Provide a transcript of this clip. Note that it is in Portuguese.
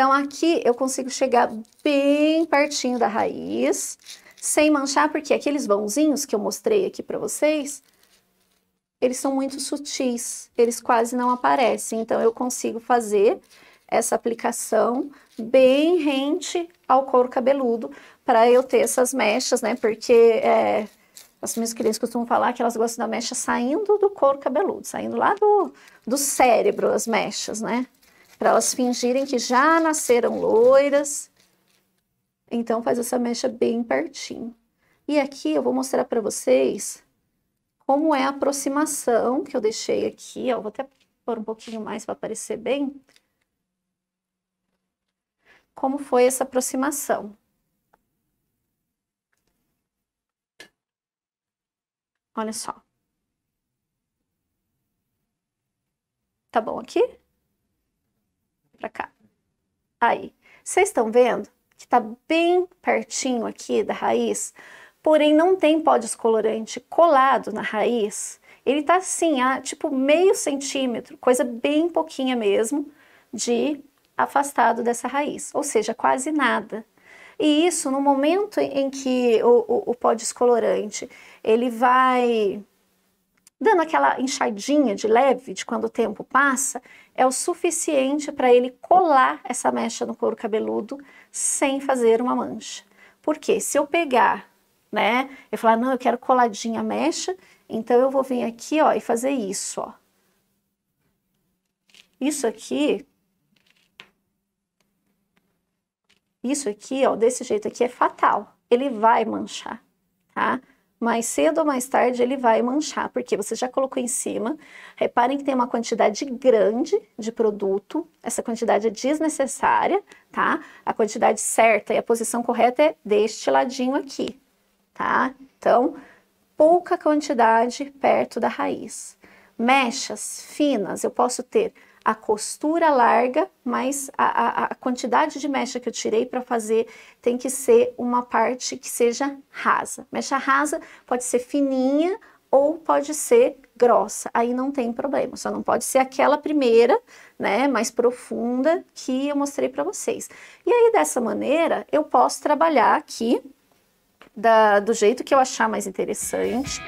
Então, aqui eu consigo chegar bem pertinho da raiz, sem manchar, porque aqueles vãozinhos que eu mostrei aqui para vocês, eles são muito sutis, eles quase não aparecem. Então, eu consigo fazer essa aplicação bem rente ao couro cabeludo, para eu ter essas mechas, né? Porque é, as minhas clientes costumam falar que elas gostam da mecha saindo do couro cabeludo, saindo lá do, do cérebro, as mechas, né? para elas fingirem que já nasceram loiras. Então, faz essa mecha bem pertinho. E aqui eu vou mostrar para vocês como é a aproximação que eu deixei aqui. Ó, vou até pôr um pouquinho mais para aparecer bem. Como foi essa aproximação. Olha só. Tá bom aqui? aí. Vocês estão vendo que está bem pertinho aqui da raiz, porém não tem pó descolorante colado na raiz. Ele está assim, a tipo meio centímetro, coisa bem pouquinha mesmo, de afastado dessa raiz, ou seja, quase nada. E isso no momento em que o, o, o pó descolorante ele vai dando aquela inchadinha de leve de quando o tempo passa, é o suficiente para ele colar essa mecha no couro cabeludo sem fazer uma mancha. Porque se eu pegar, né, eu falar, não, eu quero coladinha a mecha, então eu vou vir aqui, ó, e fazer isso, ó. Isso aqui, isso aqui, ó, desse jeito aqui é fatal. Ele vai manchar, tá? mais cedo ou mais tarde ele vai manchar, porque você já colocou em cima. Reparem que tem uma quantidade grande de produto, essa quantidade é desnecessária, tá? A quantidade certa e a posição correta é deste ladinho aqui, tá? Então, pouca quantidade perto da raiz. Mechas finas, eu posso ter a costura larga, mas a, a, quantidade de mecha que eu tirei para fazer tem que ser uma parte que seja rasa. Mecha rasa pode ser fininha ou pode ser grossa, aí não tem problema, só não pode ser aquela primeira, né, mais profunda que eu mostrei para vocês. E aí dessa maneira eu posso trabalhar aqui da, do jeito que eu achar mais interessante.